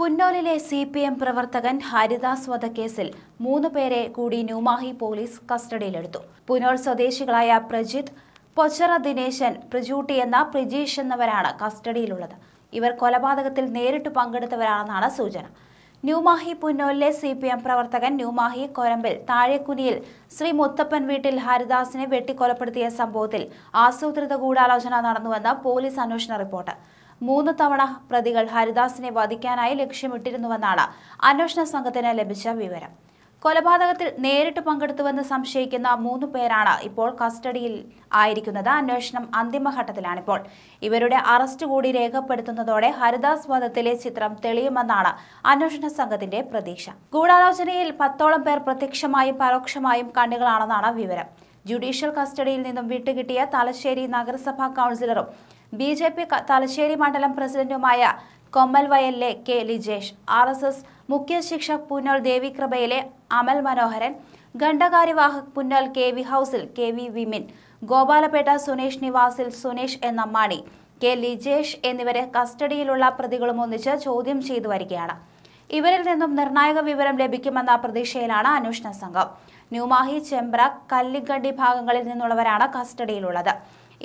പുന്നോലിലെ C P M പ്രവർത്തകൻ ഹരിദാസ് വധക്കേസിൽ മൂന്ന് പേരെ കൂടി ന്യൂമാഹി പോലീസ് കസ്റ്റഡിയിലെടുത്തു പുനോൽ സ്വദേശികളായ പ്രജിത് പൊച്ചറ ദിനേശൻ പ്രജൂട്ടി എന്ന പ്രജീഷ് എന്നിവരാണ് കസ്റ്റഡിയിലുള്ളത് ഇവർ കൊലപാതകത്തിൽ നേരിട്ട് പങ്കെടുത്തവരാണെന്നാണ് സൂചന ന്യൂമാഹി പുന്നോലിലെ സി പി എം പ്രവർത്തകൻ ന്യൂമാഹി കൊരമ്പിൽ താഴെക്കുനിയിൽ ശ്രീ മുത്തപ്പൻ വീട്ടിൽ ഹരിദാസിനെ വെട്ടിക്കൊലപ്പെടുത്തിയ സംഭവത്തിൽ ആസൂത്രിത ഗൂഢാലോചന നടന്നുവെന്ന് പോലീസ് അന്വേഷണ റിപ്പോർട്ട് മൂന്ന് തവണ പ്രതികൾ ഹരിദാസിനെ വധിക്കാനായി ലക്ഷ്യമിട്ടിരുന്നുവെന്നാണ് അന്വേഷണ സംഘത്തിന് ലഭിച്ച വിവരം കൊലപാതകത്തിൽ നേരിട്ട് പങ്കെടുത്തുവെന്ന് സംശയിക്കുന്ന മൂന്ന് പേരാണ് ഇപ്പോൾ കസ്റ്റഡിയിൽ ആയിരിക്കുന്നത് അന്വേഷണം അന്തിമഘട്ടത്തിലാണിപ്പോൾ ഇവരുടെ അറസ്റ്റ് കൂടി രേഖപ്പെടുത്തുന്നതോടെ ഹരിദാസ് വധത്തിലെ ചിത്രം തെളിയുമെന്നാണ് അന്വേഷണ സംഘത്തിന്റെ പ്രതീക്ഷ ഗൂഢാലോചനയിൽ പത്തോളം പേർ പ്രത്യക്ഷമായും പരോക്ഷമായും കണ്ണികളാണെന്നാണ് വിവരം ജുഡീഷ്യൽ കസ്റ്റഡിയിൽ നിന്നും വിട്ടുകിട്ടിയ തലശ്ശേരി നഗരസഭാ കൗൺസിലറും ബി ജെ പി തലശ്ശേരി മണ്ഡലം പ്രസിഡന്റുമായ കൊമ്മൽ വയലിലെ K Lijesh R S S മുഖ്യ ശിക്ഷക് പുന്നോൾ ദേവികൃപയിലെ അമൽ മനോഹരൻ ഖണ്ഡകാരിവാഹക് പുന്നോൽ കെ വി ഹൗസിൽ കെ വി വിമിൻ ഗോപാലപേട്ട സുനേഷ് നിവാസിൽ സുനേഷ് എന്ന മാണി കെ ലിജേഷ് എന്നിവരെ കസ്റ്റഡിയിലുള്ള പ്രതികളും ഒന്നിച്ച് ചോദ്യം ചെയ്തു വരികയാണ് ഇവരിൽ നിന്നും നിർണായക വിവരം ലഭിക്കുമെന്ന പ്രതീക്ഷയിലാണ് അന്വേഷണ സംഘം ന്യൂമാഹി ചെമ്പ്ര കല്ലിഗണ്ടി ഭാഗങ്ങളിൽ നിന്നുള്ളവരാണ് കസ്റ്റഡിയിലുള്ളത്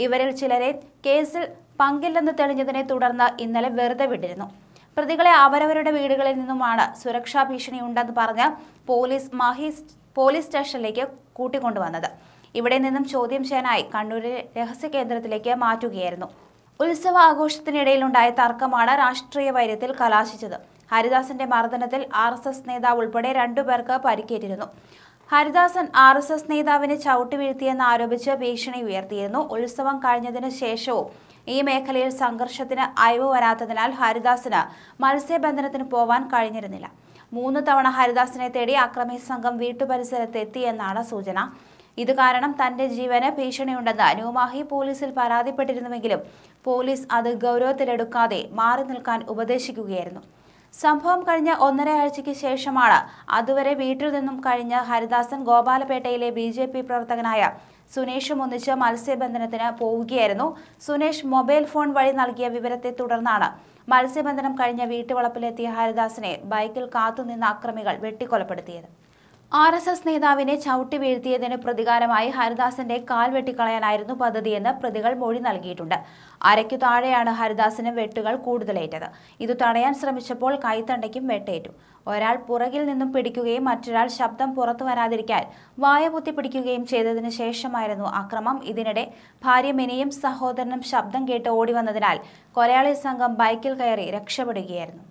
ഇവരിൽ ചിലരെ കേസിൽ പങ്കില്ലെന്ന് തെളിഞ്ഞതിനെ തുടർന്ന് ഇന്നലെ വെറുതെ വിട്ടിരുന്നു പ്രതികളെ അവരവരുടെ വീടുകളിൽ നിന്നുമാണ് സുരക്ഷാ ഭീഷണി ഉണ്ടെന്ന് പറഞ്ഞ് പോലീസ് മാഹി പോലീസ് സ്റ്റേഷനിലേക്ക് കൂട്ടിക്കൊണ്ടുവന്നത് ഇവിടെ നിന്നും ചോദ്യം ചെയ്യാനായി കണ്ണൂരിലെ രഹസ്യ കേന്ദ്രത്തിലേക്ക് മാറ്റുകയായിരുന്നു ഉത്സവ ആഘോഷത്തിനിടയിലുണ്ടായ തർക്കമാണ് രാഷ്ട്രീയ വൈര്യത്തിൽ കലാശിച്ചത് ഹരിദാസിന്റെ മർദ്ദനത്തിൽ ആർ നേതാവ് ഉൾപ്പെടെ രണ്ടുപേർക്ക് പരിക്കേറ്റിരുന്നു ഹരിദാസൻ ആർ എസ് എസ് നേതാവിനെ ചവിട്ടുവീഴ്ത്തിയെന്ന് ആരോപിച്ച് ഭീഷണി ഉയർത്തിയിരുന്നു ഉത്സവം കഴിഞ്ഞതിന് ശേഷവും ഈ മേഖലയിൽ സംഘർഷത്തിന് അയവ് വരാത്തതിനാൽ ഹരിദാസിന് മത്സ്യബന്ധനത്തിന് പോവാൻ കഴിഞ്ഞിരുന്നില്ല മൂന്ന് തവണ ഹരിദാസിനെ തേടി അക്രമി സംഘം വീട്ടുപരിസരത്തെത്തിയെന്നാണ് സൂചന ഇത് കാരണം തന്റെ ജീവന് ഭീഷണിയുണ്ടെന്ന് ന്യൂമാഹി പോലീസിൽ പരാതിപ്പെട്ടിരുന്നുവെങ്കിലും പോലീസ് അത് ഗൗരവത്തിലെടുക്കാതെ മാറി നിൽക്കാൻ ഉപദേശിക്കുകയായിരുന്നു സംഭവം കഴിഞ്ഞ ഒന്നരയാഴ്ചയ്ക്ക് ശേഷമാണ് അതുവരെ വീട്ടിൽ നിന്നും കഴിഞ്ഞ ഹരിദാസൻ ഗോപാലപേട്ടയിലെ ബി ജെ പി പ്രവർത്തകനായ സുനേഷും ഒന്നിച്ച് മത്സ്യബന്ധനത്തിന് പോവുകയായിരുന്നു സുനേഷ് മൊബൈൽ ഫോൺ വഴി നൽകിയ വിവരത്തെ തുടർന്നാണ് മത്സ്യബന്ധനം കഴിഞ്ഞ വീട്ടുവളപ്പിലെത്തിയ ഹരിദാസിനെ ബൈക്കിൽ കാത്തുനിന്ന അക്രമികൾ വെട്ടിക്കൊലപ്പെടുത്തിയത് ആർ എസ് എസ് നേതാവിനെ ചവിട്ടി വീഴ്ത്തിയതിന് പ്രതികാരമായി ഹരിദാസിന്റെ കാൽ വെട്ടിക്കളയാനായിരുന്നു പദ്ധതിയെന്ന് പ്രതികൾ മൊഴി നൽകിയിട്ടുണ്ട് അരയ്ക്കു താഴെയാണ് ഹരിദാസിന് വെട്ടുകൾ കൂടുതലേറ്റത് ഇത് തടയാൻ ശ്രമിച്ചപ്പോൾ കൈത്തണ്ടയ്ക്കും വെട്ടേറ്റു ഒരാൾ പുറകിൽ നിന്നും പിടിക്കുകയും മറ്റൊരാൾ ശബ്ദം പുറത്തു വരാതിരിക്കാൻ വായ പിടിക്കുകയും ചെയ്തതിനു ശേഷമായിരുന്നു അക്രമം ഇതിനിടെ ഭാര്യ മിനിയും സഹോദരനും ശബ്ദം കേട്ട് ഓടി വന്നതിനാൽ കൊലയാളി സംഘം ബൈക്കിൽ കയറി രക്ഷപ്പെടുകയായിരുന്നു